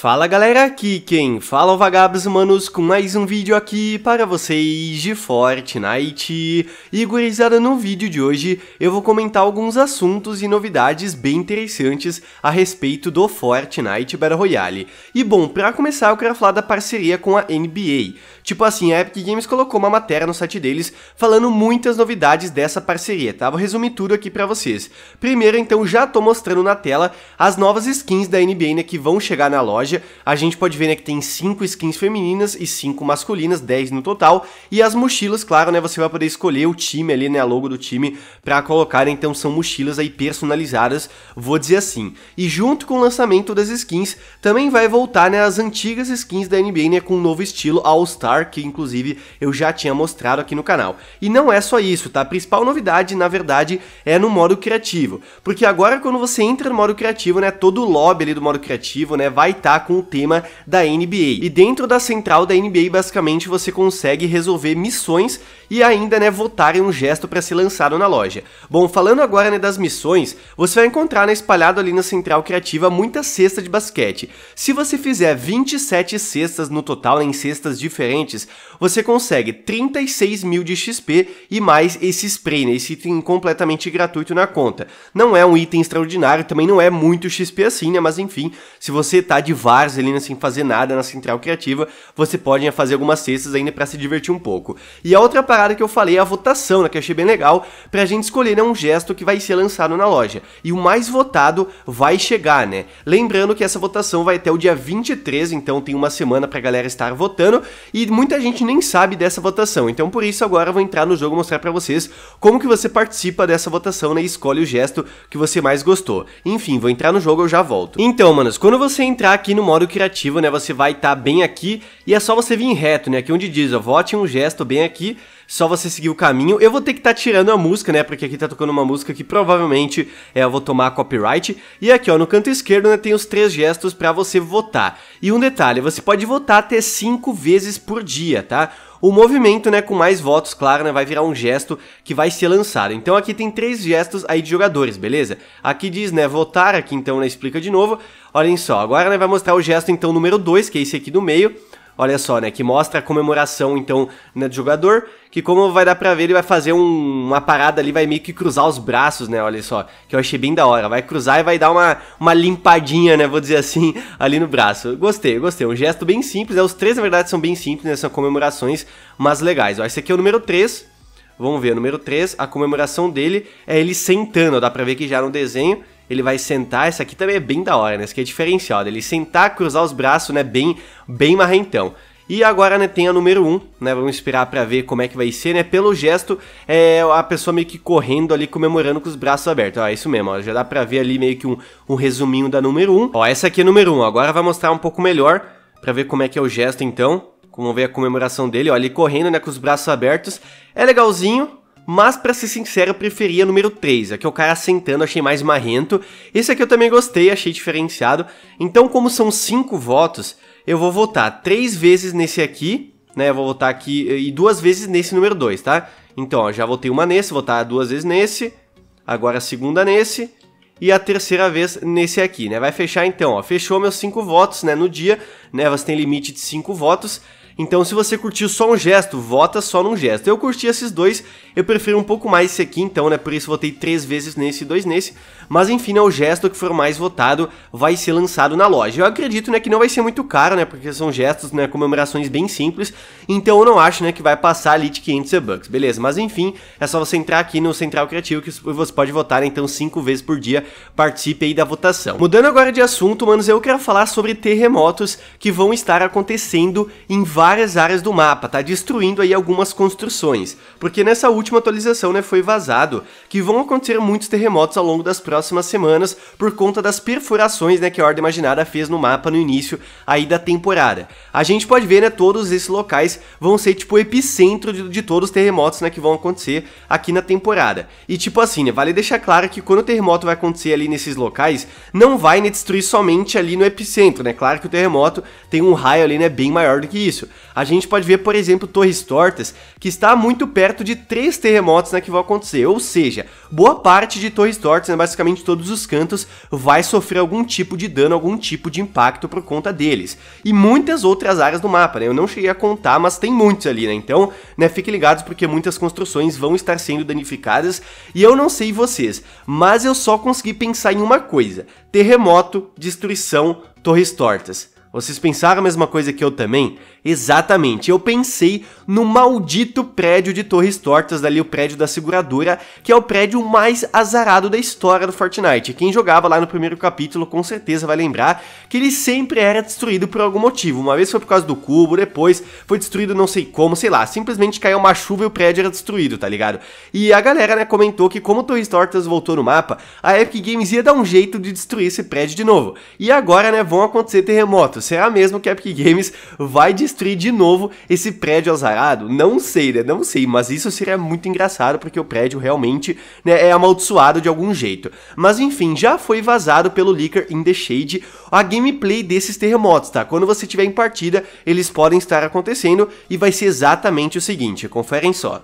Fala galera, aqui quem fala é vagabos manos com mais um vídeo aqui para vocês de Fortnite. E gurizada, no vídeo de hoje eu vou comentar alguns assuntos e novidades bem interessantes a respeito do Fortnite Battle Royale. E bom, para começar eu quero falar da parceria com a NBA. Tipo assim, a Epic Games colocou uma matéria no site deles falando muitas novidades dessa parceria, tá? Vou resumir tudo aqui para vocês. Primeiro então já tô mostrando na tela as novas skins da NBA né, que vão chegar na loja a gente pode ver né, que tem 5 skins femininas e 5 masculinas, 10 no total. E as mochilas, claro, né, você vai poder escolher o time ali, né, a logo do time para colocar, então são mochilas aí personalizadas, vou dizer assim. E junto com o lançamento das skins, também vai voltar né, as antigas skins da NBA né, com um novo estilo All-Star, que inclusive eu já tinha mostrado aqui no canal. E não é só isso, tá? A principal novidade, na verdade, é no modo criativo. Porque agora quando você entra no modo criativo, né, todo o lobby ali do modo criativo, né, vai estar tá com o tema da NBA. E dentro da central da NBA, basicamente, você consegue resolver missões e ainda, né, votar em um gesto para ser lançado na loja. Bom, falando agora, né, das missões, você vai encontrar, né, espalhado ali na central criativa muita cesta de basquete. Se você fizer 27 cestas no total, né, em cestas diferentes, você consegue 36 mil de XP e mais esse spray, né, esse item completamente gratuito na conta. Não é um item extraordinário, também não é muito XP assim, né, mas enfim, se você tá de Varzelina sem fazer nada na central criativa, você pode fazer algumas cestas ainda para se divertir um pouco. E a outra parada que eu falei é a votação, né, que eu achei bem legal, pra gente escolher né, um gesto que vai ser lançado na loja. E o mais votado vai chegar, né? Lembrando que essa votação vai até o dia 23, então tem uma semana pra galera estar votando, e muita gente nem sabe dessa votação. Então por isso agora eu vou entrar no jogo mostrar para vocês como que você participa dessa votação, né, e escolhe o gesto que você mais gostou. Enfim, vou entrar no jogo, eu já volto. Então, manos, quando você entrar aqui no no modo criativo, né, você vai estar tá bem aqui e é só você vir reto, né, aqui onde diz, ó, vote um gesto bem aqui, só você seguir o caminho. Eu vou ter que estar tá tirando a música, né, porque aqui tá tocando uma música que provavelmente é, eu vou tomar copyright. E aqui, ó, no canto esquerdo, né, tem os três gestos para você votar. E um detalhe, você pode votar até cinco vezes por dia, tá? o movimento, né, com mais votos, claro, né, vai virar um gesto que vai ser lançado. Então aqui tem três gestos aí de jogadores, beleza? Aqui diz, né, votar, aqui então, né, explica de novo. Olhem só, agora né, vai mostrar o gesto então número 2, que é esse aqui do meio, Olha só, né? Que mostra a comemoração, então, né, do jogador. Que como vai dar pra ver, ele vai fazer um, uma parada ali, vai meio que cruzar os braços, né? Olha só, que eu achei bem da hora. Vai cruzar e vai dar uma, uma limpadinha, né? Vou dizer assim, ali no braço. Gostei, gostei. Um gesto bem simples, né? Os três, na verdade, são bem simples, né? São comemorações, mas legais. Ó, esse aqui é o número 3. Vamos ver, número 3, a comemoração dele é ele sentando. Ó, dá pra ver que já no desenho ele vai sentar, essa aqui também é bem da hora, né? Essa aqui é diferencial, ele sentar, cruzar os braços, né? Bem, bem marrentão. E agora, né, tem a número 1, um, né, vamos esperar para ver como é que vai ser, né, pelo gesto, é a pessoa meio que correndo ali, comemorando com os braços abertos, ó, é isso mesmo, ó, já dá pra ver ali meio que um, um resuminho da número 1. Um. Ó, essa aqui é a número 1, um, agora vai mostrar um pouco melhor, para ver como é que é o gesto então, vamos ver a comemoração dele, ó, ali correndo, né, com os braços abertos, é legalzinho, mas para ser sincero, eu preferia número 3, aqui é o cara sentando achei mais marrento. Esse aqui eu também gostei, achei diferenciado. Então, como são 5 votos, eu vou votar 3 vezes nesse aqui, né? Eu vou votar aqui eh, e duas vezes nesse número 2, tá? Então, ó, já votei uma nesse, votar duas vezes nesse, agora a segunda nesse e a terceira vez nesse aqui, né? Vai fechar então, ó, fechou meus cinco votos, né, no dia, né? Você tem limite de cinco votos. Então, se você curtiu só um gesto, vota só num gesto. Eu curti esses dois, eu prefiro um pouco mais esse aqui, então, né? Por isso votei três vezes nesse e dois nesse. Mas enfim, é o gesto que for mais votado vai ser lançado na loja. Eu acredito, né, que não vai ser muito caro, né? Porque são gestos, né, comemorações bem simples. Então eu não acho, né, que vai passar ali de 500 bucks, beleza? Mas enfim, é só você entrar aqui no Central Criativo que você pode votar, então, cinco vezes por dia. Participe aí da votação. Mudando agora de assunto, manos, eu quero falar sobre terremotos que vão estar acontecendo em vários várias áreas do mapa, tá destruindo aí algumas construções, porque nessa última atualização né, foi vazado que vão acontecer muitos terremotos ao longo das próximas semanas por conta das perfurações né, que a Ordem Imaginada fez no mapa no início aí da temporada. A gente pode ver, né, todos esses locais vão ser tipo o epicentro de, de todos os terremotos né, que vão acontecer aqui na temporada. E tipo assim, né, vale deixar claro que quando o terremoto vai acontecer ali nesses locais, não vai né, destruir somente ali no epicentro, né? Claro que o terremoto tem um raio ali, né, bem maior do que isso. A gente pode ver, por exemplo, Torres Tortas, que está muito perto de três terremotos né, que vão acontecer, ou seja, boa parte de Torres Tortas, né, basicamente todos os cantos, vai sofrer algum tipo de dano, algum tipo de impacto por conta deles. E muitas outras áreas do mapa, né? eu não cheguei a contar, mas tem muitos ali, né? então né, fiquem ligados porque muitas construções vão estar sendo danificadas, e eu não sei vocês, mas eu só consegui pensar em uma coisa, terremoto, destruição, torres tortas. Vocês pensaram a mesma coisa que eu também? Exatamente, eu pensei no maldito prédio de torres tortas, dali o prédio da seguradora, que é o prédio mais azarado da história do Fortnite. Quem jogava lá no primeiro capítulo com certeza vai lembrar que ele sempre era destruído por algum motivo. Uma vez foi por causa do cubo, depois foi destruído não sei como, sei lá, simplesmente caiu uma chuva e o prédio era destruído, tá ligado? E a galera né, comentou que como Torres Tortas voltou no mapa, a Epic Games ia dar um jeito de destruir esse prédio de novo. E agora né, vão acontecer terremotos fato, será é mesmo que a Epic Games vai destruir de novo esse prédio azarado? Não sei, né? Não sei, mas isso seria muito engraçado porque o prédio realmente né, é amaldiçoado de algum jeito. Mas enfim, já foi vazado pelo Leaker in the Shade a gameplay desses terremotos, tá? Quando você estiver em partida, eles podem estar acontecendo e vai ser exatamente o seguinte, conferem só.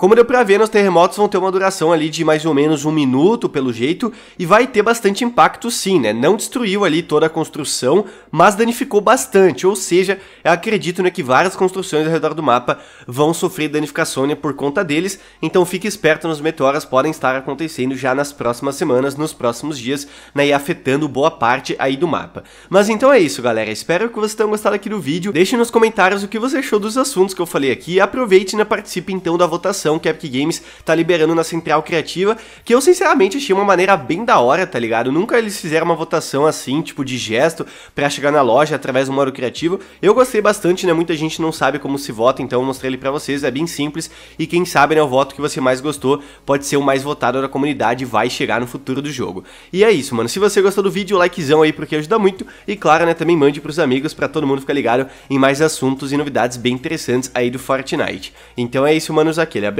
Como deu pra ver, os terremotos vão ter uma duração ali de mais ou menos um minuto, pelo jeito, e vai ter bastante impacto sim, né? Não destruiu ali toda a construção, mas danificou bastante, ou seja, eu acredito né, que várias construções ao redor do mapa vão sofrer danificação né, por conta deles, então fique esperto nos meteoras podem estar acontecendo já nas próximas semanas, nos próximos dias, né, e afetando boa parte aí do mapa. Mas então é isso, galera, espero que vocês tenham gostado aqui do vídeo, deixe nos comentários o que você achou dos assuntos que eu falei aqui, aproveite e né, participe então da votação que a Epic Games tá liberando na Central Criativa, que eu sinceramente achei uma maneira bem da hora, tá ligado? Nunca eles fizeram uma votação assim, tipo de gesto, para chegar na loja através do modo criativo. Eu gostei bastante, né? Muita gente não sabe como se vota, então eu mostrei ele para vocês, é bem simples e quem sabe, né, o voto que você mais gostou pode ser o mais votado da comunidade e vai chegar no futuro do jogo. E é isso, mano. Se você gostou do vídeo, likezão aí porque ajuda muito e claro, né, também mande pros amigos para todo mundo ficar ligado em mais assuntos e novidades bem interessantes aí do Fortnite. Então é isso, manos, aquele abraço